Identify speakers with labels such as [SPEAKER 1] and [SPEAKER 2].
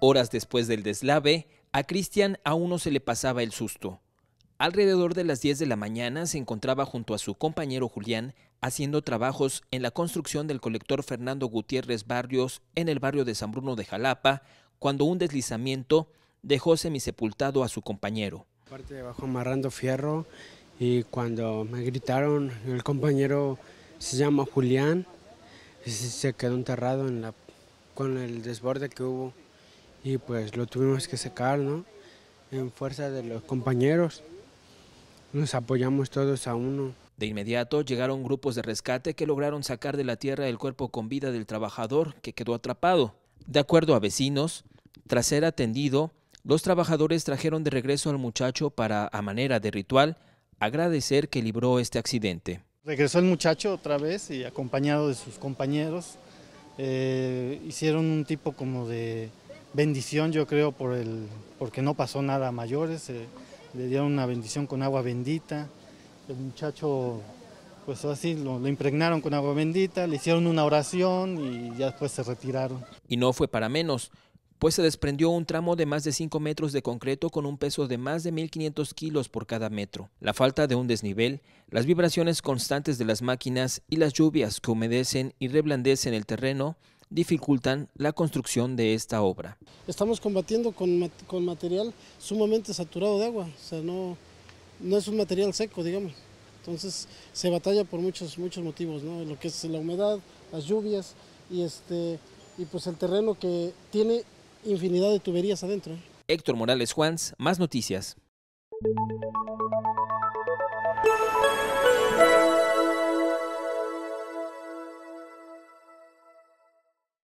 [SPEAKER 1] Horas después del deslave, a Cristian aún no se le pasaba el susto. Alrededor de las 10 de la mañana se encontraba junto a su compañero Julián haciendo trabajos en la construcción del colector Fernando Gutiérrez Barrios en el barrio de San Bruno de Jalapa, cuando un deslizamiento dejó semisepultado a su compañero.
[SPEAKER 2] Parte de abajo amarrando fierro y cuando me gritaron, el compañero se llama Julián, se quedó enterrado en la, con el desborde que hubo y pues lo tuvimos que secar, ¿no? En fuerza de los compañeros, nos apoyamos todos a uno.
[SPEAKER 1] De inmediato llegaron grupos de rescate que lograron sacar de la tierra el cuerpo con vida del trabajador que quedó atrapado. De acuerdo a vecinos, tras ser atendido, los trabajadores trajeron de regreso al muchacho para, a manera de ritual, agradecer que libró este accidente.
[SPEAKER 3] Regresó el muchacho otra vez y acompañado de sus compañeros. Eh, hicieron un tipo como de bendición, yo creo, por el, porque no pasó nada a mayores. Eh, le dieron una bendición con agua bendita. El muchacho, pues así, lo impregnaron con agua bendita, le hicieron una oración y ya después se retiraron.
[SPEAKER 1] Y no fue para menos pues se desprendió un tramo de más de 5 metros de concreto con un peso de más de 1.500 kilos por cada metro. La falta de un desnivel, las vibraciones constantes de las máquinas y las lluvias que humedecen y reblandecen el terreno dificultan la construcción de esta obra.
[SPEAKER 4] Estamos combatiendo con, con material sumamente saturado de agua, o sea, no, no es un material seco, digamos. Entonces se batalla por muchos, muchos motivos, ¿no? lo que es la humedad, las lluvias y, este, y pues el terreno que tiene infinidad de tuberías adentro.
[SPEAKER 1] Héctor Morales Juans, más noticias.